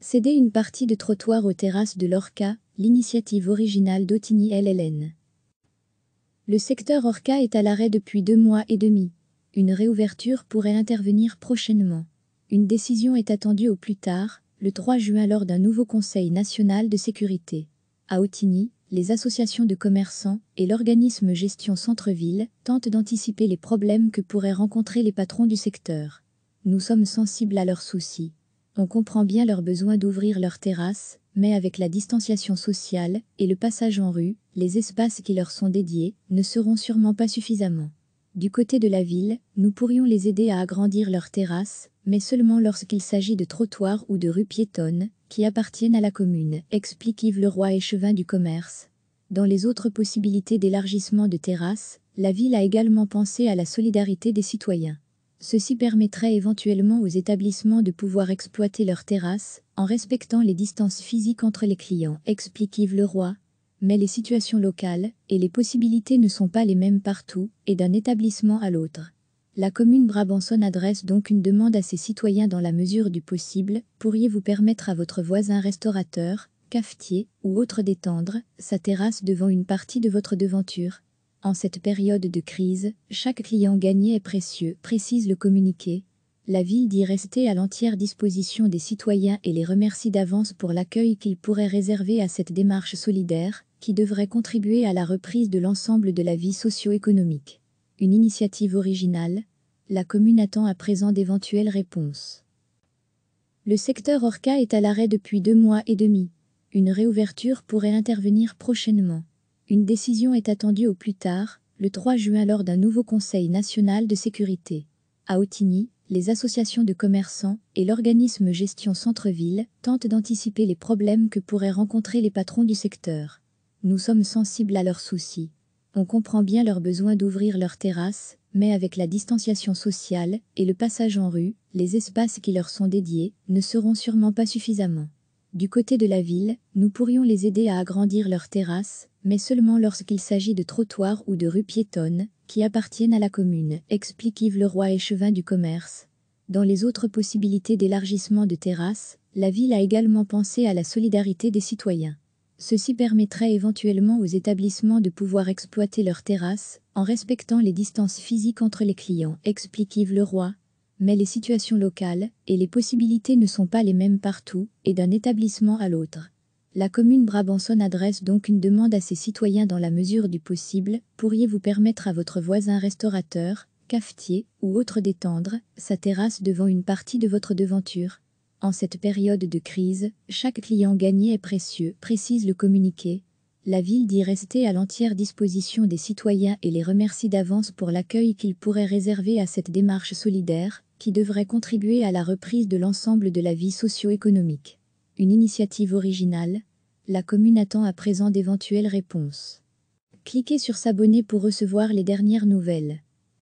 Céder une partie de trottoir aux terrasses de l'Orca, l'initiative originale d'ottigny LLN. Le secteur Orca est à l'arrêt depuis deux mois et demi. Une réouverture pourrait intervenir prochainement. Une décision est attendue au plus tard, le 3 juin lors d'un nouveau Conseil national de sécurité. À Otigny, les associations de commerçants et l'organisme Gestion Centre-Ville tentent d'anticiper les problèmes que pourraient rencontrer les patrons du secteur. Nous sommes sensibles à leurs soucis. On comprend bien leur besoin d'ouvrir leurs terrasses, mais avec la distanciation sociale et le passage en rue, les espaces qui leur sont dédiés ne seront sûrement pas suffisamment. Du côté de la ville, nous pourrions les aider à agrandir leurs terrasses, mais seulement lorsqu'il s'agit de trottoirs ou de rues piétonnes, qui appartiennent à la commune, explique Yves Leroy échevin du commerce. Dans les autres possibilités d'élargissement de terrasses, la ville a également pensé à la solidarité des citoyens. Ceci permettrait éventuellement aux établissements de pouvoir exploiter leurs terrasses en respectant les distances physiques entre les clients, explique Yves Leroy. Mais les situations locales et les possibilités ne sont pas les mêmes partout et d'un établissement à l'autre. La commune brabançonne adresse donc une demande à ses citoyens dans la mesure du possible. Pourriez-vous permettre à votre voisin restaurateur, cafetier ou autre d'étendre sa terrasse devant une partie de votre devanture en cette période de crise, chaque client gagné est précieux, précise le communiqué. La ville dit rester à l'entière disposition des citoyens et les remercie d'avance pour l'accueil qu'ils pourraient réserver à cette démarche solidaire, qui devrait contribuer à la reprise de l'ensemble de la vie socio-économique. Une initiative originale, la commune attend à présent d'éventuelles réponses. Le secteur Orca est à l'arrêt depuis deux mois et demi. Une réouverture pourrait intervenir prochainement. Une décision est attendue au plus tard, le 3 juin lors d'un nouveau Conseil national de sécurité. À Otigny, les associations de commerçants et l'organisme Gestion Centre-Ville tentent d'anticiper les problèmes que pourraient rencontrer les patrons du secteur. Nous sommes sensibles à leurs soucis. On comprend bien leur besoin d'ouvrir leurs terrasses, mais avec la distanciation sociale et le passage en rue, les espaces qui leur sont dédiés ne seront sûrement pas suffisamment. Du côté de la ville, nous pourrions les aider à agrandir leurs terrasses, mais seulement lorsqu'il s'agit de trottoirs ou de rues piétonnes, qui appartiennent à la commune, explique Yves Leroy échevin du commerce. Dans les autres possibilités d'élargissement de terrasses, la ville a également pensé à la solidarité des citoyens. Ceci permettrait éventuellement aux établissements de pouvoir exploiter leurs terrasses en respectant les distances physiques entre les clients, explique Yves Leroy, mais les situations locales et les possibilités ne sont pas les mêmes partout et d'un établissement à l'autre. La commune brabançonne adresse donc une demande à ses citoyens dans la mesure du possible, pourriez-vous permettre à votre voisin restaurateur, cafetier ou autre d'étendre sa terrasse devant une partie de votre devanture En cette période de crise, chaque client gagné est précieux, précise le communiqué. La ville dit rester à l'entière disposition des citoyens et les remercie d'avance pour l'accueil qu'ils pourraient réserver à cette démarche solidaire, qui devrait contribuer à la reprise de l'ensemble de la vie socio-économique. Une initiative originale, la commune attend à présent d'éventuelles réponses. Cliquez sur s'abonner pour recevoir les dernières nouvelles.